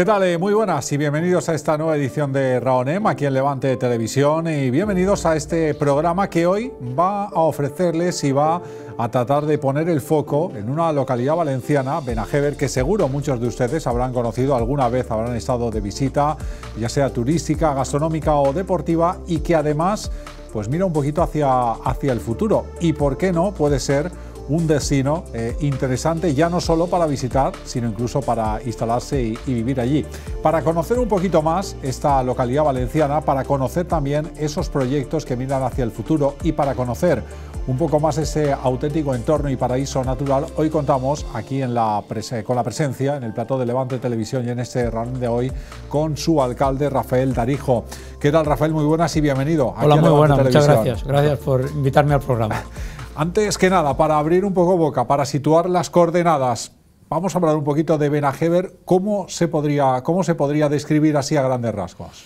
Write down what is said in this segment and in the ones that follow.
¿Qué tal? Eh, muy buenas y bienvenidos a esta nueva edición de Raonem aquí en Levante Televisión y bienvenidos a este programa que hoy va a ofrecerles y va a tratar de poner el foco en una localidad valenciana, Benajever, que seguro muchos de ustedes habrán conocido alguna vez, habrán estado de visita, ya sea turística, gastronómica o deportiva y que además pues mira un poquito hacia, hacia el futuro y por qué no puede ser un destino eh, interesante ya no solo para visitar, sino incluso para instalarse y, vivir allí. Para conocer un poquito más esta localidad valenciana, para conocer también esos proyectos que miran hacia el futuro y para conocer un poco más ese auténtico entorno y paraíso natural, hoy contamos aquí en la con la presencia en el plato de Levante Televisión y en este round de hoy con su alcalde Rafael Darijo. ¿Qué tal Rafael? Muy buenas y bienvenido. Hola, muy buenas, muchas gracias. Gracias por invitarme al programa. Antes que nada, para abrir un poco boca, para situar las coordenadas, vamos a hablar un poquito de Benajever. ¿Cómo se podría, cómo se podría describir así a grandes rasgos?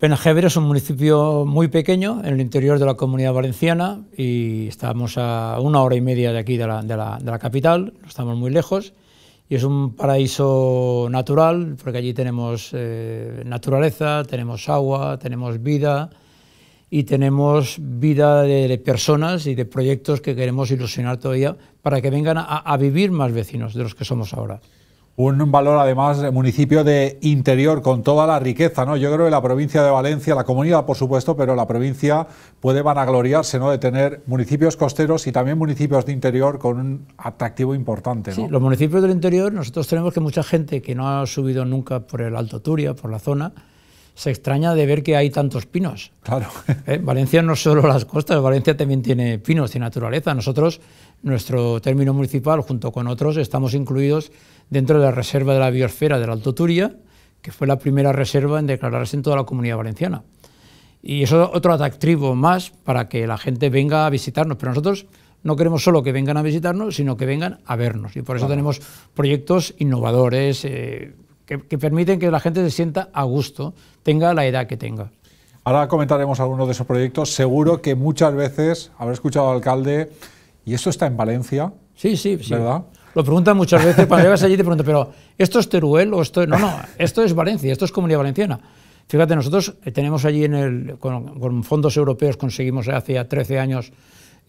Benajever es un municipio muy pequeño en el interior de la comunidad valenciana y estamos a una hora y media de aquí de la, capital, no estamos muy lejos y es un paraíso natural porque allí tenemos eh, naturaleza, tenemos agua, tenemos vida, y tenemos vida de, personas y de proyectos que queremos ilusionar todavía para que vengan a, vivir más vecinos de los que somos ahora. Un valor además municipio de interior con toda la riqueza, ¿no? Yo creo que la provincia de Valencia, la comunidad por supuesto, pero la provincia puede vanagloriarse, ¿no? De tener municipios costeros y también municipios de interior con un atractivo importante, los municipios del interior nosotros tenemos que mucha gente que no ha subido nunca por el Alto Turia, por la zona, se extraña de ver que hay tantos pinos. Claro. Eh, Valencia no solo las costas, Valencia también tiene pinos, y naturaleza. Nosotros, nuestro término municipal, junto con otros, estamos incluidos dentro de la reserva de la biosfera del Alto Turia, que fue la primera reserva en declararse en toda la comunidad valenciana. Y eso es otro atractivo más para que la gente venga a visitarnos. Pero nosotros no queremos solo que vengan a visitarnos, sino que vengan a vernos. Y por eso tenemos proyectos innovadores. Eh, que, permiten que la gente se sienta a gusto, tenga la edad que tenga. Ahora comentaremos algunos de esos proyectos. Seguro que muchas veces habré escuchado al alcalde, y esto está en Valencia. Sí, sí, sí. Lo preguntan muchas veces. Cuando llegas allí te preguntan, pero ¿esto es Teruel o esto No, no, esto es Valencia, esto es Comunidad Valenciana. Fíjate, nosotros eh, tenemos allí en el, con, fondos europeos conseguimos hace 13 años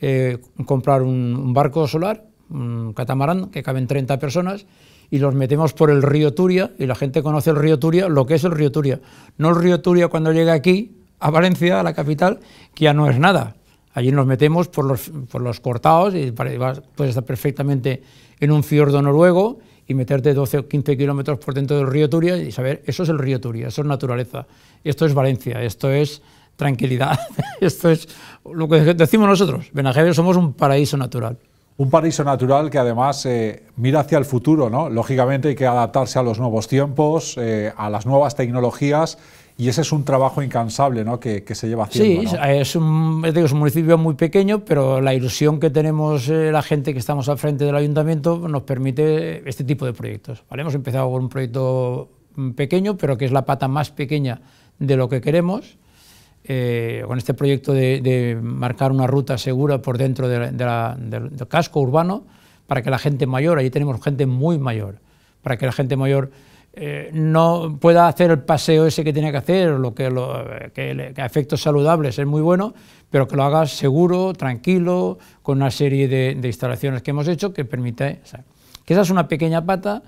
eh, comprar un, un, barco solar, un catamarán, que caben 30 personas, y los metemos por el río Turia y la gente conoce el río Turia, lo que es el río Turia. No el río Turia cuando llega aquí, a Valencia, a la capital, que ya no es nada. Allí nos metemos por los, por los cortados y puedes estar perfectamente en un fiordo noruego y meterte 12 o 15 kilómetros por dentro del río Turia y saber, eso es el río Turia, eso es naturaleza, esto es Valencia, esto es tranquilidad, esto es lo que decimos nosotros, Benajeves somos un paraíso natural. Un paraíso natural que además eh, mira hacia el futuro, ¿no? Lógicamente hay que adaptarse a los nuevos tiempos, eh, a las nuevas tecnologías y ese es un trabajo incansable que, se lleva haciendo. Sí, es, un, es, un, municipio muy pequeño, pero la ilusión que tenemos eh, la gente que estamos al frente del ayuntamiento nos permite este tipo de proyectos. Hemos empezado con un proyecto mm, pequeño, pero que es la pata más pequeña de lo que queremos eh, con este proyecto de, marcar una ruta segura por dentro del, casco urbano para que la gente mayor, allí tenemos gente muy mayor, para que la gente mayor eh, no pueda hacer el paseo ese que tiene que hacer, lo que, lo, a eh, efectos saludables es muy bueno, pero que lo haga seguro, tranquilo, con una serie de, instalaciones que hemos hecho que permita... que esa es una pequeña pata.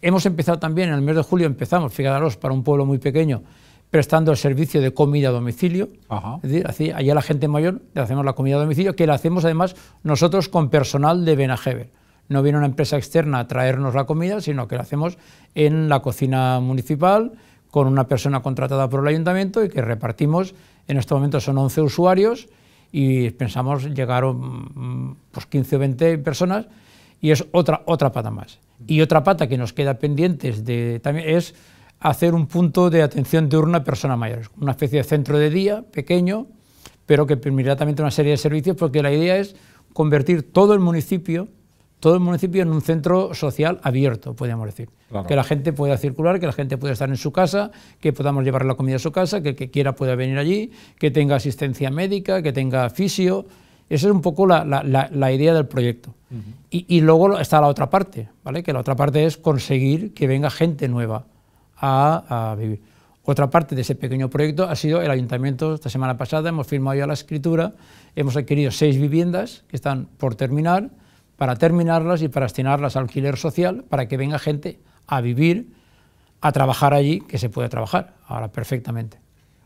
Hemos empezado también, en el mes de julio empezamos, fíjate, para un pueblo muy pequeño, prestando el servicio de comida a domicilio. Ajá. Es decir, la gente mayor le hacemos la comida a domicilio, que la hacemos además nosotros con personal de Benajever. No viene una empresa externa a traernos la comida, sino que la hacemos en la cocina municipal con una persona contratada por el ayuntamiento y que repartimos. En este momento son 11 usuarios y pensamos llegar 15 mm, mm, pues, o 20 personas y es otra, otra pata más. Y otra pata que nos queda pendiente es hacer un punto de atención urna a personas mayores, una especie de centro de día pequeño, pero que permitirá también una serie de servicios, porque la idea es convertir todo el municipio, todo el municipio en un centro social abierto, podríamos decir. Que la gente pueda circular, que la gente pueda estar en su casa, que podamos llevar la comida a su casa, que el que quiera pueda venir allí, que tenga asistencia médica, que tenga fisio. Esa es un poco la, idea del proyecto. y, y, luego está la otra parte, ¿vale? que la otra parte es conseguir que venga gente nueva a, vivir. Otra parte de ese pequeño proyecto ha sido el ayuntamiento. Esta semana pasada hemos firmado ya la escritura, hemos adquirido seis viviendas que están por terminar, para terminarlas y para destinarlas al alquiler social, para que venga gente a vivir, a trabajar allí, que se puede trabajar ahora perfectamente.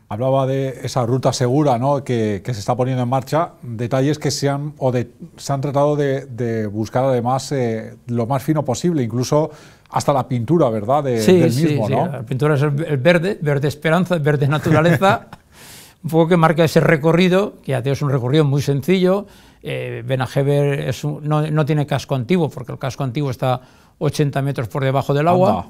Hablaba de esa ruta segura ¿no? que, se está poniendo en marcha, detalles que se han, o se han tratado de, buscar además eh, lo más fino posible, incluso hasta la pintura, ¿verdad? sí, del mismo, sí, sí, la pintura es el verde, verde esperanza, verde naturaleza, un poco que marca ese recorrido, que ya es un recorrido muy sencillo. Eh, Benajever no, tiene casco antiguo, porque el casco antiguo está 80 metros por debajo del agua.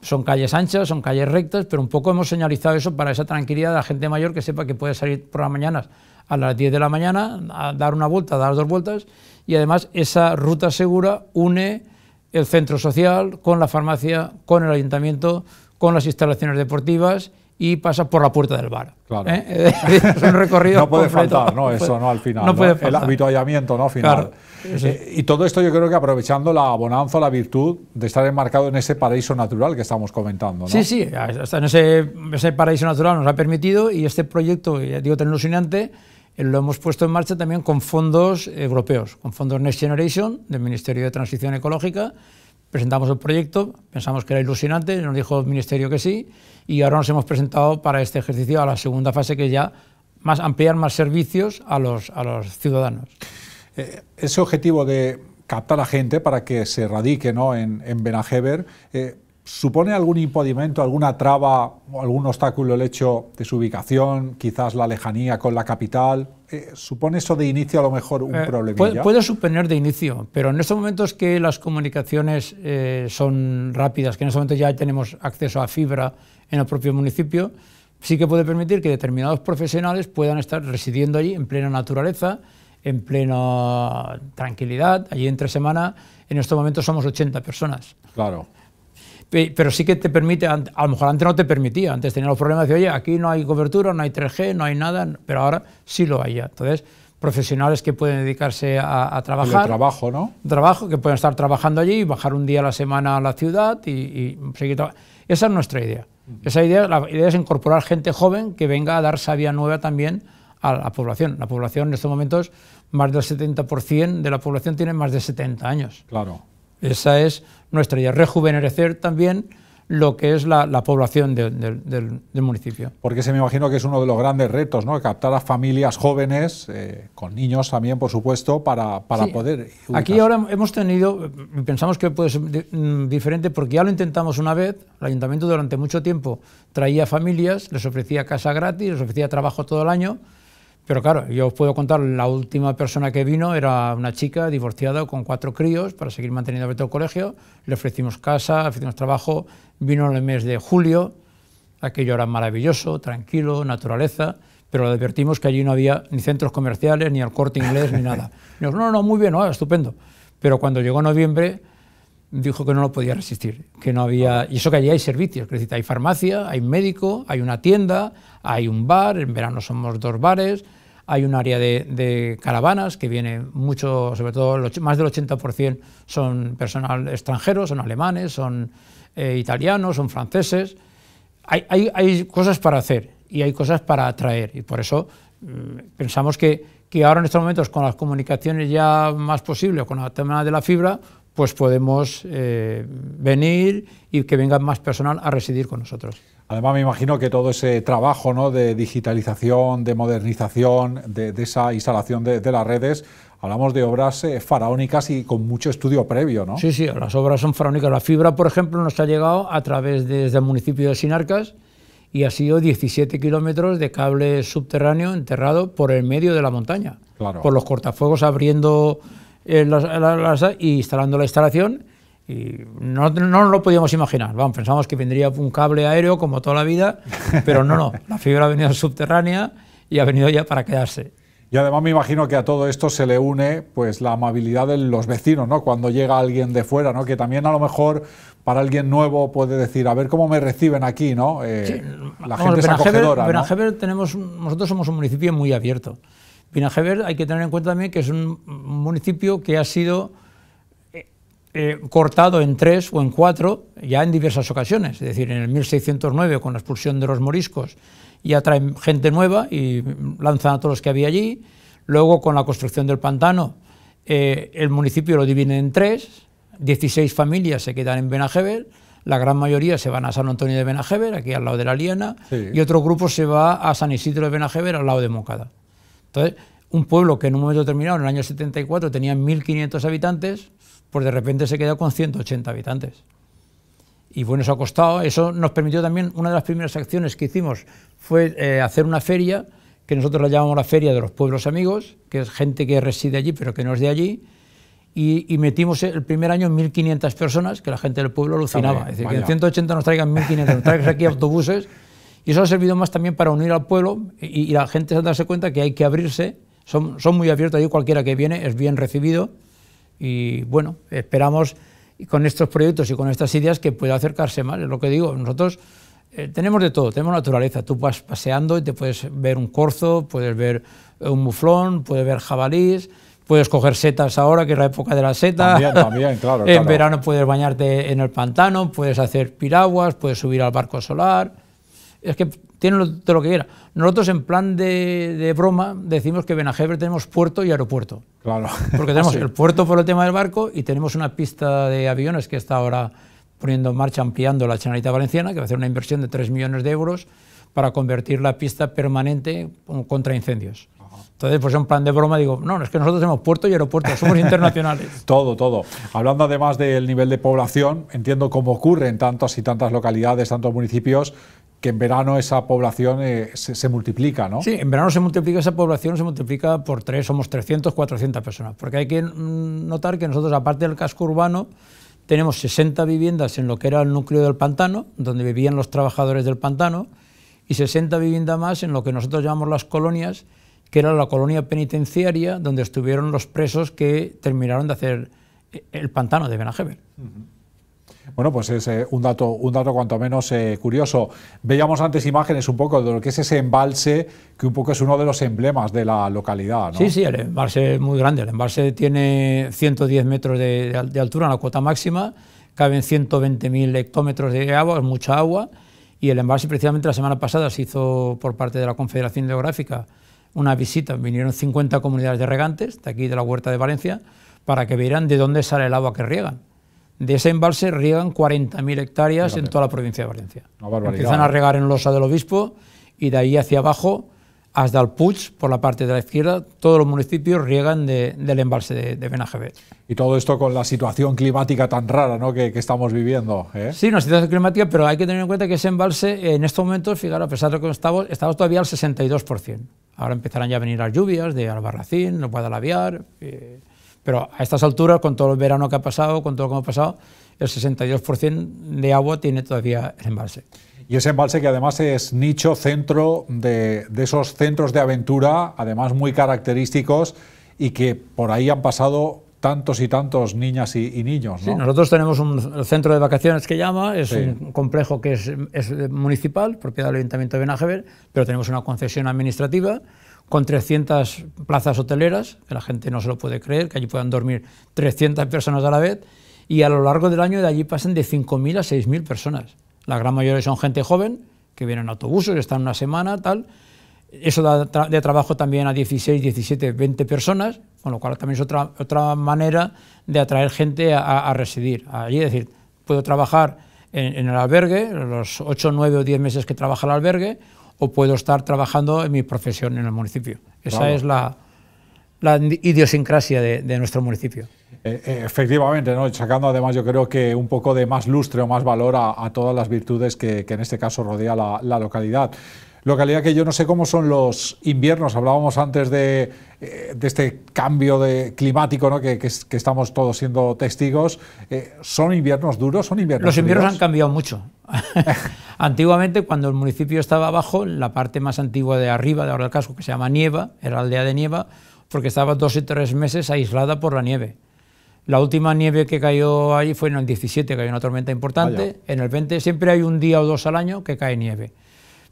Son calles anchas, son calles rectas, pero un poco hemos señalizado eso para esa tranquilidad de la gente mayor que sepa que puede salir por las mañanas a las 10 de la mañana, a dar una vuelta, a dar dos vueltas, y además esa ruta segura une el centro social, con la farmacia, con el ayuntamiento, con las instalaciones deportivas y pasa por la puerta del bar. Claro. ¿eh? Es un recorrido. no puede faltar, ¿no? Eso, ¿no? Al final. No El habituallamiento, ¿no? Final. Eh, y todo esto yo creo que aprovechando la bonanza, la virtud de estar enmarcado en ese paraíso natural que estamos comentando, Sí, sí, en ese, ese paraíso natural nos ha permitido y este proyecto, ya digo, tan ilusionante. Eh, lo hemos puesto en marcha también con fondos europeos, con fondos Next Generation del Ministerio de Transición Ecológica. Presentamos el proyecto, pensamos que era ilusionante, nos dijo el Ministerio que sí, y ahora nos hemos presentado para este ejercicio a la segunda fase, que ya más ampliar más servicios a los, a los ciudadanos. Eh, ese objetivo de captar a gente para que se radique ¿no? en, en Benajever, eh, ¿Supone algún impedimento, alguna traba o algún obstáculo el hecho de su ubicación, quizás la lejanía con la capital? Eh, ¿Supone eso de inicio a lo mejor un eh, problema? Puede, suponer de inicio, pero en estos momentos que las comunicaciones eh, son rápidas, que en estos momentos ya tenemos acceso a fibra en el propio municipio, sí que puede permitir que determinados profesionales puedan estar residiendo allí en plena naturaleza, en plena tranquilidad, allí entre semana. En estos momentos somos 80 personas. Claro pero sí que te permite, a lo mejor antes no te permitía, antes tenía los problemas de, oye, aquí no hay cobertura, no hay 3G, no hay nada, pero ahora sí lo hay ya. Entonces, profesionales que pueden dedicarse a, trabajar. trabajo, ¿no? Trabajo, que pueden estar trabajando allí, y bajar un día a la semana a la ciudad y, seguir trabajando. Esa es nuestra idea. Esa idea, la idea es incorporar gente joven que venga a dar sabia nueva también a la población. La población en estos momentos, más del 70% de la población tiene más de 70 años. Claro. Esa es nuestra idea, rejuvenecer también lo que es la, población del, municipio. Porque se me imagino que es uno de los grandes retos, ¿no? Captar a familias jóvenes, eh, con niños también, por supuesto, para, poder... Aquí ahora hemos tenido, pensamos que puede ser mm, diferente, porque ya lo intentamos una vez, el ayuntamiento durante mucho tiempo traía familias, les ofrecía casa gratis, les ofrecía trabajo todo el año, pero claro, yo os puedo contar, la última persona que vino era una chica divorciada con cuatro críos para seguir manteniendo abierto el colegio. Le ofrecimos casa, le ofrecimos trabajo. Vino en el mes de julio. Aquello era maravilloso, tranquilo, naturaleza. Pero le advertimos que allí no había ni centros comerciales, ni al corte inglés, ni nada. no, no, muy bien, no, estupendo. Pero cuando llegó noviembre, dijo que no lo podía resistir, que no había... Y eso que allí hay servicios, que hay farmacia, hay médico, hay una tienda, hay un bar, en verano somos dos bares, hay un área de, caravanas que viene mucho, sobre todo más del 80% son personal extranjero, son alemanes, son eh, italianos, son franceses. Hay, hay, hay, cosas para hacer y hay cosas para atraer y por eso mm, pensamos que, ahora en estos momentos con las comunicaciones ya más posibles, con la tema de la fibra, pues podemos eh, venir y que venga más personal a residir con nosotros. Además, me imagino que todo ese trabajo de digitalización, de modernización, de, esa instalación de, las redes, hablamos de obras eh, faraónicas y con mucho estudio previo, ¿no? Sí, sí, las obras son faraónicas. La fibra, por ejemplo, nos ha llegado a través del municipio de Sinarcas y ha sido 17 kilómetros de cable subterráneo enterrado por el medio de la montaña, por los cortafuegos abriendo eh, y instalando la instalación y no, no lo podíamos imaginar. Vamos, pensamos que vendría un cable aéreo como toda la vida, pero no, no. La fibra ha venido subterránea y ha venido ya para quedarse. Y además me imagino que a todo esto se le une pues la amabilidad de los vecinos, ¿no? Cuando llega alguien de fuera, ¿no? Que también a lo mejor para alguien nuevo puede decir, a ver cómo me reciben aquí, ¿no? Eh, la gente es acogedora, tenemos, nosotros somos un municipio muy abierto. Pinajever hay que tener en cuenta también que es un municipio que ha sido eh, cortado en tres o en cuatro ya en diversas ocasiones, es decir, en el 1609 con la expulsión de los moriscos ya traen gente nueva y lanzan a todos los que había allí, luego con la construcción del pantano eh, el municipio lo divide en tres, 16 familias se quedan en Benajever, la gran mayoría se van a San Antonio de Benajever, aquí al lado de la Liana, y otro grupo se va a San Isidro de Benajever, al lado de Mocada. Entonces, un pueblo que en un momento determinado, en el año 74, tenía 1.500 habitantes, pues de repente se quedó con 180 habitantes. Y bueno, eso ha costado, eso nos permitió también, una de las primeras acciones que hicimos fue eh, hacer una feria, que nosotros la llamamos la Feria de los Pueblos Amigos, que es gente que reside allí pero que no es de allí, y, metimos el primer año 1.500 personas, que la gente del pueblo alucinaba. es decir, que en 180 nos traigan 1.500, nos traigan aquí autobuses. Y eso ha servido más también para unir al pueblo y, la gente se darse cuenta que hay que abrirse. Son, muy abiertos, allí, cualquiera que viene es bien recibido. Y bueno, esperamos con estos proyectos y con estas ideas que pueda acercarse más. Es lo que digo, nosotros eh, tenemos de todo, tenemos naturaleza. Tú vas paseando y te puedes ver un corzo, puedes ver eh, un muflón, puedes ver jabalís, puedes coger setas ahora, que es la época de la seta. También, también, En verano puedes bañarte en el pantano, puedes hacer piraguas, puedes subir al barco solar. Es que tienen todo lo que quiera. Nosotros, en plan de, broma, decimos que en Benajever tenemos puerto y aeropuerto. Claro. Porque tenemos ah, el puerto por el tema del barco y tenemos una pista de aviones que está ahora poniendo en marcha, ampliando la chanalita Valenciana, que va a hacer una inversión de 3 millones de euros para convertir la pista permanente contra incendios. Entonces, pues en plan de broma digo, no, es que nosotros tenemos puerto y aeropuerto, somos internacionales. todo, todo. Hablando además del nivel de población, entiendo cómo ocurre en tantas y tantas localidades, tantos municipios, que en verano esa población eh, se, multiplica, ¿no? Sí, en verano se multiplica esa población, se multiplica por tres, somos 300, 400 personas, porque hay que notar que nosotros, aparte del casco urbano, tenemos 60 viviendas en lo que era el núcleo del pantano, donde vivían los trabajadores del pantano, y 60 viviendas más en lo que nosotros llamamos las colonias, que era la colonia penitenciaria, donde estuvieron los presos que terminaron de hacer eh, el pantano de Benajever. Bueno, pues es eh, un, dato, un dato cuanto menos eh, curioso. Veíamos antes imágenes un poco de lo que es ese embalse, que un poco es uno de los emblemas de la localidad. Sí, sí, el embalse es muy grande. El embalse tiene 110 metros de, altura en la cuota máxima, caben 120.000 hectómetros de agua, es mucha agua. Y el embalse, precisamente la semana pasada, se hizo por parte de la Confederación Geográfica una visita. Vinieron 50 comunidades de regantes de aquí de la Huerta de Valencia para que vieran de dónde sale el agua que riegan de ese embalse riegan 40.000 hectáreas en toda la provincia de Valencia. Empiezan a regar en Losa del Obispo y de ahí hacia abajo, hasta el Puig, por la parte de la izquierda, todos los municipios riegan del embalse de, de Y todo esto con la situación climática tan rara ¿no? que, estamos viviendo. ¿eh? Sí, una situación climática, pero hay que tener en cuenta que ese embalse, en estos momentos, fijaros, a pesar de que estamos, estamos todavía al 62%. Ahora empezarán ya a venir las lluvias de Albarracín, no puede Eh, pero a estas alturas, con todo el verano que ha pasado, con todo lo que ha pasado, el 62% de agua tiene todavía el embalse. Y ese embalse que además es nicho, centro de, de esos centros de aventura, además muy característicos y que por ahí han pasado tantos y tantos niñas y, niños. Sí, nosotros tenemos un centro de vacaciones que llama, es un complejo que es, es, municipal, propiedad del Ayuntamiento de Benajever, pero tenemos una concesión administrativa con 300 plazas hoteleras, que la gente no se lo puede creer, que allí puedan dormir 300 personas a la vez, y a lo largo del año de allí pasan de 5.000 a 6.000 personas. La gran mayoría son gente joven, que vienen en autobuses, están una semana, tal. Eso da de trabajo también a 16, 17, 20 personas, con lo cual también es otra, otra manera de atraer gente a, residir allí. Es decir, puedo trabajar en, en el albergue, los 8, 9 o 10 meses que trabaja el albergue, o puedo estar trabajando en mi profesión en el municipio. Esa es la, idiosincrasia de, nuestro municipio. Eh, eh, efectivamente, ¿no? sacando además yo creo que un poco de más lustre o más valor a, todas las virtudes que, en este caso rodea la localidad localidad que yo no sé cómo son los inviernos. Hablábamos antes de, eh, este cambio de climático ¿no? que, estamos todos siendo testigos. Eh, ¿Son inviernos duros? ¿Son inviernos Los inviernos han cambiado mucho. Antiguamente, cuando el municipio estaba abajo, la parte más antigua de arriba, de ahora el casco, que se llama Nieva, era la aldea de Nieva, porque estaba dos y tres meses aislada por la nieve. La última nieve que cayó ahí fue en el 17, que hay una tormenta importante. En el 20 siempre hay un día o dos al año que cae nieve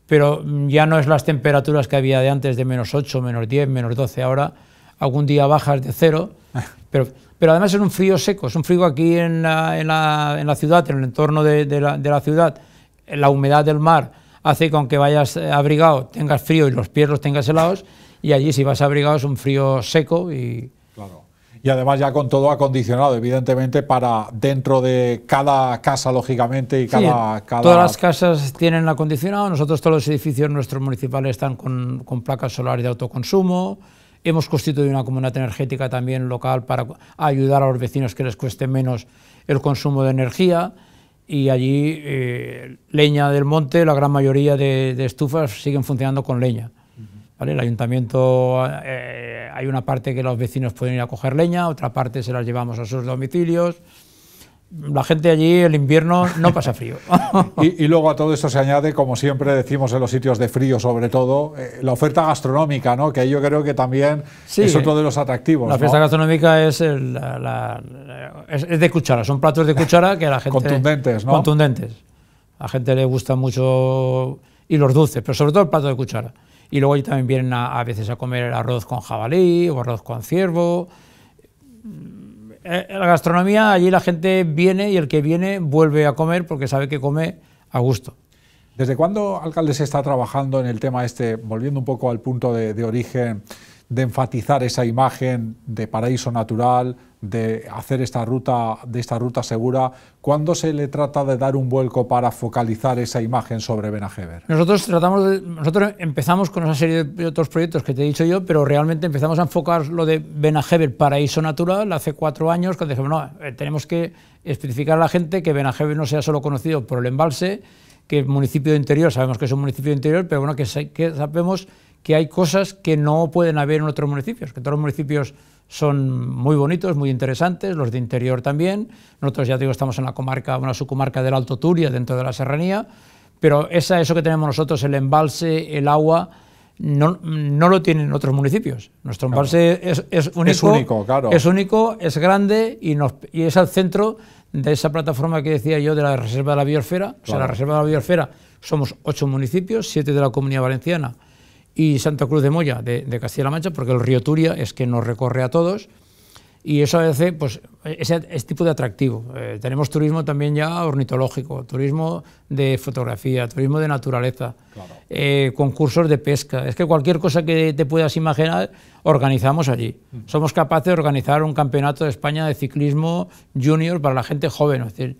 pero ya no es las temperaturas que había de antes de menos 8, menos 10, menos 12, ahora algún día bajas de cero, pero, pero además es un frío seco, es un frío aquí en la, ciudad, en el entorno de, la, ciudad, la humedad del mar hace que aunque vayas eh, abrigado tengas frío y los pies los tengas helados, y allí si vas abrigado es un frío seco y, y además ya con todo acondicionado, evidentemente, para dentro de cada casa, lógicamente, y cada... Todas las casas tienen acondicionado, nosotros todos los edificios nuestros municipales están con, con placas solares de autoconsumo, hemos constituido una comunidad energética también local para ayudar a los vecinos que les cueste menos el consumo de energía, y allí eh, leña del monte, la gran mayoría de estufas siguen funcionando con leña. El ayuntamiento, eh, hay una parte que los vecinos pueden ir a coger leña, otra parte se las llevamos a sus domicilios. La gente allí el invierno no pasa frío. y, luego a todo esto se añade, como siempre decimos en los sitios de frío sobre todo, eh, la oferta gastronómica, ¿no? que yo creo que también es otro de los atractivos. La oferta gastronómica es, es, de cuchara, son platos de cuchara que a la gente... contundentes, ¿no? Contundentes. A la gente le gusta mucho... y los dulces, pero sobre todo el plato de cuchara y luego también vienen a, veces a comer arroz con jabalí o arroz con ciervo. Mm, en eh, eh, la gastronomía, allí la gente viene y el que viene vuelve a comer porque sabe que come a gusto. ¿Desde cuándo, alcalde, se está trabajando en el tema este, volviendo un poco al punto de, de origen de enfatizar esa imagen de paraíso natural, de hacer esta ruta, de esta ruta segura, ¿cuándo se le trata de dar un vuelco para focalizar esa imagen sobre Benajever? Nosotros nosotros empezamos con esa serie de otros proyectos que te he dicho yo, pero realmente empezamos a enfocar lo de Benajever paraíso natural hace cuatro años, cuando dijimos, no, eh, tenemos que especificar a la gente que Benajever no sea solo conocido por el embalse, que el municipio de interior, sabemos que es un municipio de interior, pero bueno, que, que sabemos que hay cosas que no pueden haber en otros municipios, que todos los municipios son muy bonitos, muy interesantes, los de interior también. Nosotros ya digo, estamos en la comarca, una subcomarca del Alto Turia, dentro de la serranía, pero esa, eso que tenemos nosotros, el embalse, el agua, no, no lo tienen otros municipios. Nuestro embalse es, es, único, es único, claro. es único, es grande y, nos, y es al centro de esa plataforma que decía yo de la Reserva de la Biosfera. O sea, la Reserva de la Biosfera somos ocho municipios, siete de la Comunidad Valenciana y Santa Cruz de Moya de, Castilla-La Mancha, porque el río Turia es que nos recorre a todos y eso hace pues, ese, es tipo de atractivo. Eh, tenemos turismo también ya ornitológico, turismo de fotografía, turismo de naturaleza, eh, concursos de pesca. Es que cualquier cosa que te puedas imaginar, organizamos allí. Mm. Somos capaces de organizar un campeonato de España de ciclismo junior para la gente joven. decir,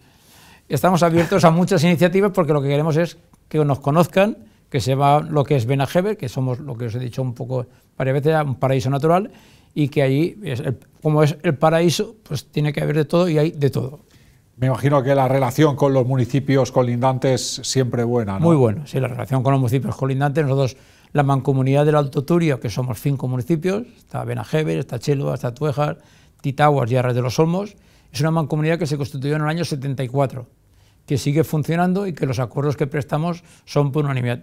estamos abiertos a muchas iniciativas porque lo que queremos es que nos conozcan que se va lo que es Benajever, que somos lo que os he dicho un poco varias veces, un paraíso natural, y que allí, como es el paraíso, pues tiene que haber de todo y hay de todo. Me imagino que la relación con los municipios colindantes siempre buena, ¿no? Muy buena, sí, la relación con los municipios colindantes. Nosotros, la mancomunidad del Alto Turio, que somos cinco municipios, está Benajever, está Chelo, está Tuejas, Titaguas y Arras de los Olmos, es una mancomunidad que se constituyó en el año 74, que sigue funcionando y que los acuerdos que prestamos son por unanimidad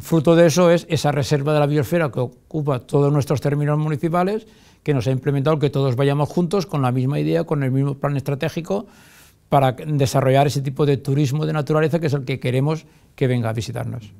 fruto de eso es esa reserva de la biosfera que ocupa todos nuestros términos municipales, que nos ha implementado que todos vayamos juntos con la misma idea, con el mismo plan estratégico para desarrollar ese tipo de turismo de naturaleza que es el que queremos que venga a visitarnos.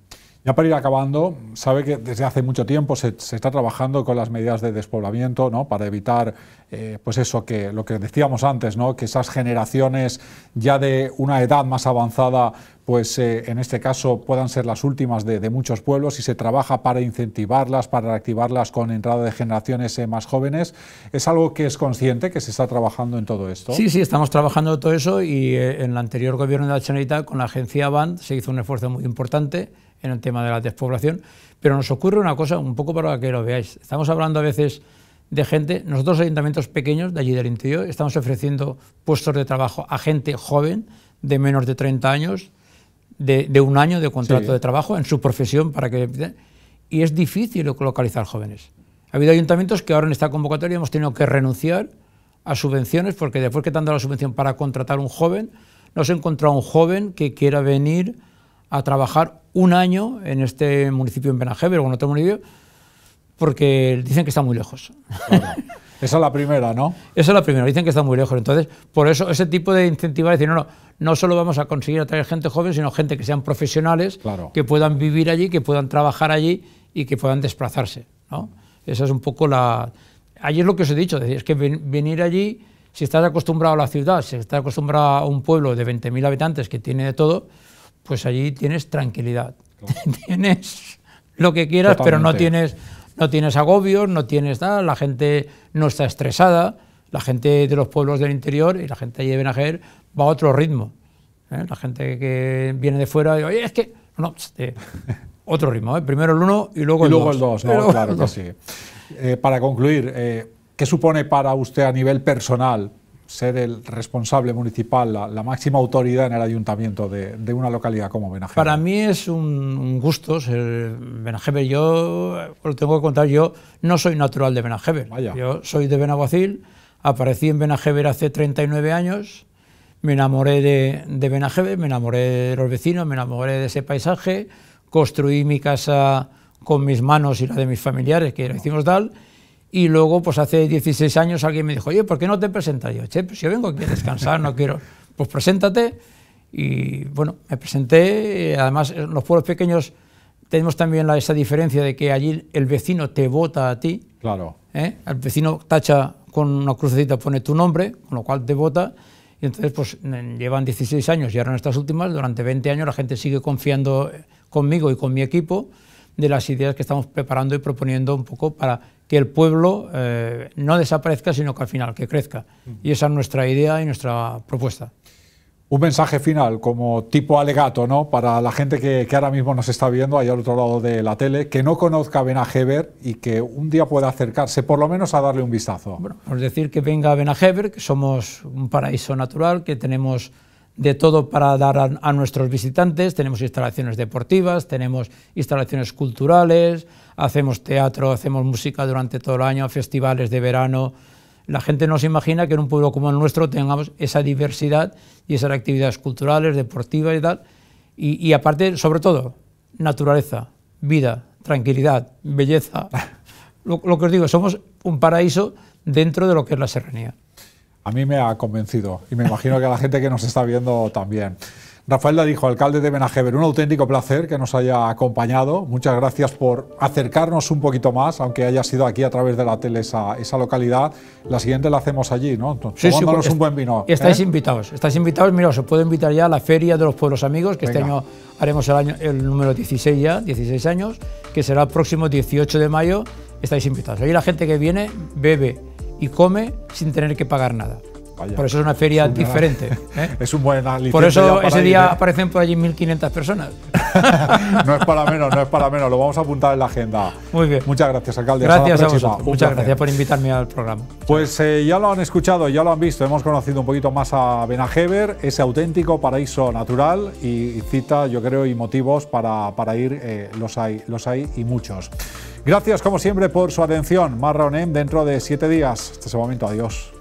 Ya para ir acabando, sabe que desde hace mucho tiempo se, está trabajando con las medidas de despoblamiento, ¿no? Para evitar, eh, pues eso, que lo que decíamos antes, ¿no? Que esas generaciones ya de una edad más avanzada, pues eh, en este caso puedan ser las últimas de, muchos pueblos y se trabaja para incentivarlas, para reactivarlas con entrada de generaciones eh, más jóvenes. ¿Es algo que es consciente que se está trabajando en todo esto? Sí, sí, estamos trabajando todo eso y en el anterior gobierno de la Generalitat con la agencia BAND se hizo un esfuerzo muy importante en el tema de la despoblación, pero nos ocurre una cosa un poco para que lo veáis. Estamos hablando a veces de gente, nosotros ayuntamientos pequeños de allí del interior estamos ofreciendo puestos de trabajo a gente joven de menos de 30 años, de, un año de contrato de trabajo en su profesión para que... Y es difícil localizar jóvenes. Ha habido ayuntamientos que ahora en esta convocatoria hemos tenido que renunciar a subvenciones porque después que te han dado la subvención para contratar un joven, no se encontrado un joven que quiera venir a trabajar un año en este municipio en Benajever o en otro municipio, porque dicen que está muy lejos. Esa es la primera, ¿no? Esa es la primera, dicen que está muy lejos. Entonces, por eso ese tipo de incentivos. decir, no, no, solo vamos a conseguir atraer gente joven, sino gente que sean profesionales, que puedan vivir allí, que puedan trabajar allí y que puedan desplazarse, ¿no? Esa es un poco la... Allí es lo que os he dicho, es que venir allí, si estás acostumbrado a la ciudad, si estás acostumbrado a un pueblo de 20.000 habitantes que tiene de todo, pues allí tienes tranquilidad. tienes lo que quieras, pero no tienes, no tienes agobios, no tienes nada, la gente no está estresada, la gente de los pueblos del interior y la gente allí de Benajer va a otro ritmo. ¿eh? La gente que viene de fuera, oye, es que... No, este, otro ritmo, ¿eh? primero el uno y luego el dos. luego el dos. claro eh, para concluir, ¿qué supone para usted a nivel personal ser el responsable municipal, la, máxima autoridad en el ayuntamiento de, una localidad como Benajeve? Para mí es un, gusto ser Benajeve. Yo, lo tengo que contar, yo no soy natural de Benajeve. Yo soy de Benaguacil, aparecí en Benajeve hace 39 años, me enamoré de, de me enamoré de los vecinos, me enamoré de ese paisaje, construí mi casa con mis manos y la de mis familiares, que la hicimos tal, y luego, pues hace 16 años alguien me dijo, oye, ¿por qué no te presentas? yo, che, pues yo vengo aquí a descansar, no quiero. Pues preséntate. Y bueno, me presenté. Además, en los pueblos pequeños tenemos también la, esa diferencia de que allí el vecino te vota a ti. Claro. ¿eh? El vecino tacha con una crucecita, pone tu nombre, con lo cual te vota. Y entonces, pues llevan 16 años y ahora en estas últimas, durante 20 años, la gente sigue confiando eh, conmigo y con mi equipo de las ideas que estamos preparando y proponiendo un poco para que el pueblo eh, no desaparezca, sino que al final que crezca. Mm. Y esa es nuestra idea y nuestra propuesta. Un mensaje final, como tipo alegato, ¿no? Para la gente que, ahora mismo nos está viendo allá al otro lado de la tele, que no conozca heber y que un día pueda acercarse, por lo menos a darle un vistazo. Bueno, pues decir que venga a heber que somos un paraíso natural, que tenemos de todo para dar a, nuestros visitantes. Tenemos instalaciones deportivas, tenemos instalaciones culturales, hacemos teatro, hacemos música durante todo el año, festivales de verano. La gente no se imagina que en un pueblo como el nuestro tengamos esa diversidad y esas actividades culturales, deportivas y tal. Y, aparte, sobre todo, naturaleza, vida, tranquilidad, belleza. Lo, lo que os digo, somos un paraíso dentro de lo que es la serranía. A mí me ha convencido y me imagino que a la gente que nos está viendo también. Rafael dijo, alcalde de Benajever, un auténtico placer que nos haya acompañado. Muchas gracias por acercarnos un poquito más, aunque haya sido aquí a través de la tele esa, localidad. La siguiente la hacemos allí, ¿no? Sí, sí, pues, un buen vino. Estáis ¿eh? invitados, estáis invitados. Mira, os puedo invitar ya a la Feria de los Pueblos Amigos, que este año haremos el, año, el número 16 ya, 16 años, que será el próximo 18 de mayo. Estáis invitados. Ahí la gente que viene bebe y come sin tener que pagar nada. por eso es una feria diferente. ¿eh? Es un buen Por eso ese día ¿eh? aparecen por allí 1.500 personas. no es para menos, no es para menos. Lo vamos a apuntar en la agenda. Muy bien. Muchas gracias, alcalde. Gracias a, Muchas gracias por invitarme al programa. Pues eh, ya lo han escuchado, ya lo han visto. Hemos conocido un poquito más a Benajever, ese auténtico paraíso natural y, cita, yo creo, y motivos para, para ir los hay, los hay y muchos. Gracias, como siempre, por su atención. Marronem dentro de siete días. Hasta ese momento, adiós.